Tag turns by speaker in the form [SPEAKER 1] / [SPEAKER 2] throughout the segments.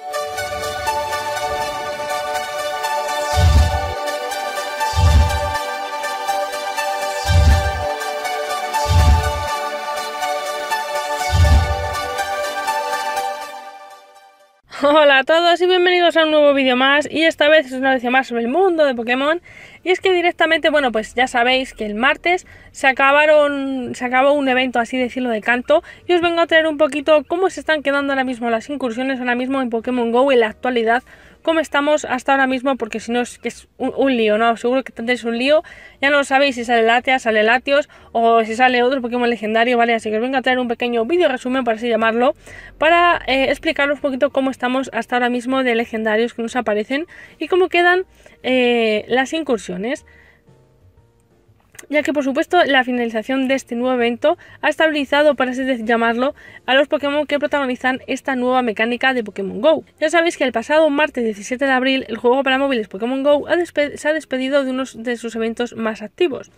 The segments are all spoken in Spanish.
[SPEAKER 1] Thank you. Hola a todos y bienvenidos a un nuevo vídeo más y esta vez es una noticia más sobre el mundo de Pokémon y es que directamente, bueno pues ya sabéis que el martes se acabaron, se acabó un evento así decirlo de canto y os vengo a traer un poquito cómo se están quedando ahora mismo las incursiones ahora mismo en Pokémon GO en la actualidad cómo estamos hasta ahora mismo, porque si no es que es un, lío, ¿no? Seguro que tendréis un lío. Ya no lo sabéis si sale Latia, sale Latios o si sale otro Pokémon legendario, ¿vale? Así que os vengo a traer un pequeño vídeo resumen, para así llamarlo, para eh, explicaros un poquito cómo estamos hasta ahora mismo de legendarios que nos aparecen y cómo quedan eh, las incursiones ya que por supuesto la finalización de este nuevo evento ha estabilizado, para así llamarlo, a los Pokémon que protagonizan esta nueva mecánica de Pokémon GO. Ya sabéis que el pasado martes 17 de abril el juego para móviles Pokémon GO se ha despedido de uno de sus eventos más activos.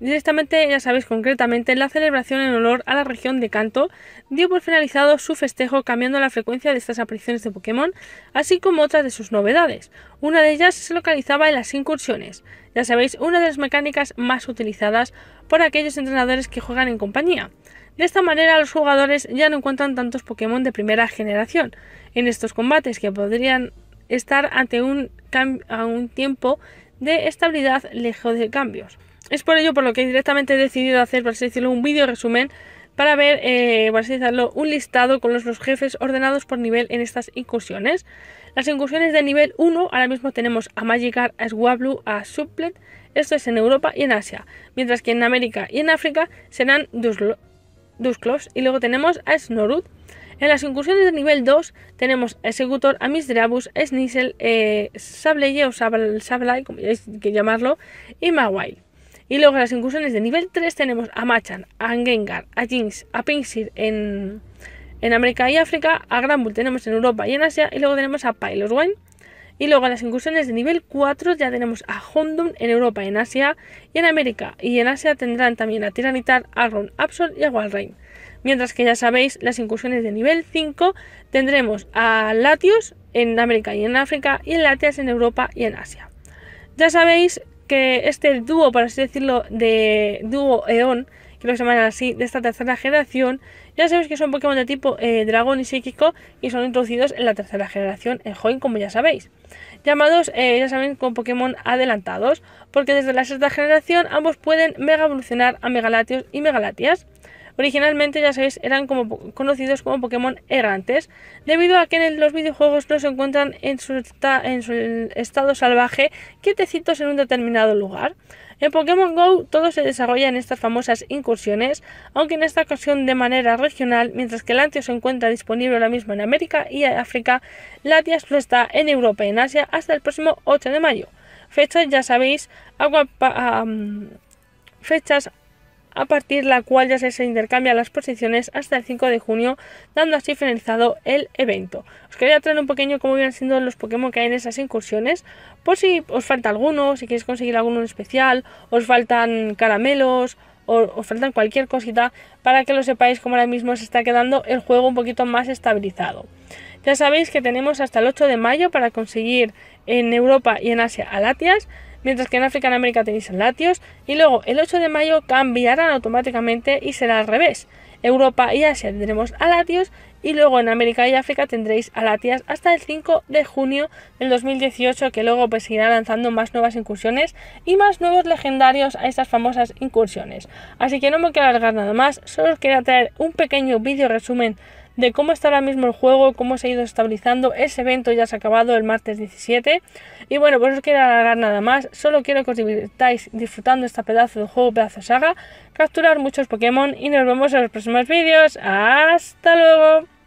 [SPEAKER 1] Directamente, ya sabéis concretamente, la celebración en honor a la región de Kanto dio por finalizado su festejo cambiando la frecuencia de estas apariciones de Pokémon, así como otras de sus novedades. Una de ellas se localizaba en las incursiones, ya sabéis, una de las mecánicas más utilizadas por aquellos entrenadores que juegan en compañía. De esta manera los jugadores ya no encuentran tantos Pokémon de primera generación en estos combates que podrían estar ante un, un tiempo de estabilidad lejos de cambios. Es por ello por lo que directamente he decidido hacer, un vídeo resumen para ver, eh, un listado con los, los, jefes ordenados por nivel en estas incursiones. Las incursiones de nivel 1, ahora mismo tenemos a Magikar, a Swablu, a Suplet, esto es en Europa y en Asia, mientras que en América y en África serán Duslo y luego tenemos a Snorut. En las incursiones de nivel 2 tenemos a Executor, a Misdrabus, a Snizzle, eh, a Sableye o Sableye, como queréis llamarlo, y Mawile. Y luego las incursiones de nivel 3 tenemos a Machan, a Gengar, a Jinx, a Pinsir en, América y África, a Granbull tenemos en Europa y en Asia, y luego tenemos a Piloswine. Y luego en las incursiones de nivel 4 ya tenemos a Hondun en Europa, y en Asia y en América. Y en Asia tendrán también a Tiranitar, Ron Absol y a Walrein. Mientras que ya sabéis, las incursiones de nivel 5 tendremos a Latios en América y en África y en Latias en Europa y en Asia. Ya sabéis, que este dúo, por así decirlo, de dúo Eon, que lo llaman así, de esta tercera generación, ya sabéis que son Pokémon de tipo eh, dragón y psíquico y son introducidos en la tercera generación en Hoenn, como ya sabéis. Llamados, eh, ya saben, con Pokémon adelantados, porque desde la sexta generación ambos pueden mega evolucionar a Megalatios y Megalatias. Originalmente, ya sabéis, eran como, conocidos como Pokémon errantes, debido a que en los videojuegos no se encuentran en su, en su estado salvaje, quietecitos en un determinado lugar. En Pokémon Go todo se desarrolla en estas famosas incursiones, aunque en esta ocasión de manera regional, mientras que Latios se encuentra disponible ahora mismo en América y África, Latias lo está en Europa y en Asia hasta el próximo 8 de mayo. Fechas, ya sabéis, agua, fechas a partir de la cual ya se intercambian las posiciones hasta el 5 de junio, dando así finalizado el evento. Os quería traer un pequeño cómo iban siendo los Pokémon que hay en esas incursiones, por si os falta alguno, si queréis conseguir alguno en especial, os faltan caramelos, o os faltan cualquier cosita, para que lo sepáis como ahora mismo se está quedando el juego un poquito más estabilizado. Ya sabéis que tenemos hasta el 8 de mayo para conseguir en Europa y en Asia a latias, mientras que en África y América tenéis a latios, y luego el 8 de mayo cambiarán automáticamente y será al revés. Europa y Asia tendremos a latios y luego en América y África tendréis a latias hasta el 5 de junio del 2018 que luego pues seguirá lanzando más nuevas incursiones y más nuevos legendarios a estas famosas incursiones. Así que no me quiero alargar nada más, solo os quería traer un pequeño vídeo resumen de cómo está ahora mismo el juego, cómo se ha ido estabilizando. Ese evento ya se ha acabado el martes 17. Y bueno, pues no os quiero alargar nada más. Solo quiero que os divirtáis disfrutando este pedazo de juego, pedazo saga, capturar muchos Pokémon y nos vemos en los próximos vídeos. ¡Hasta luego!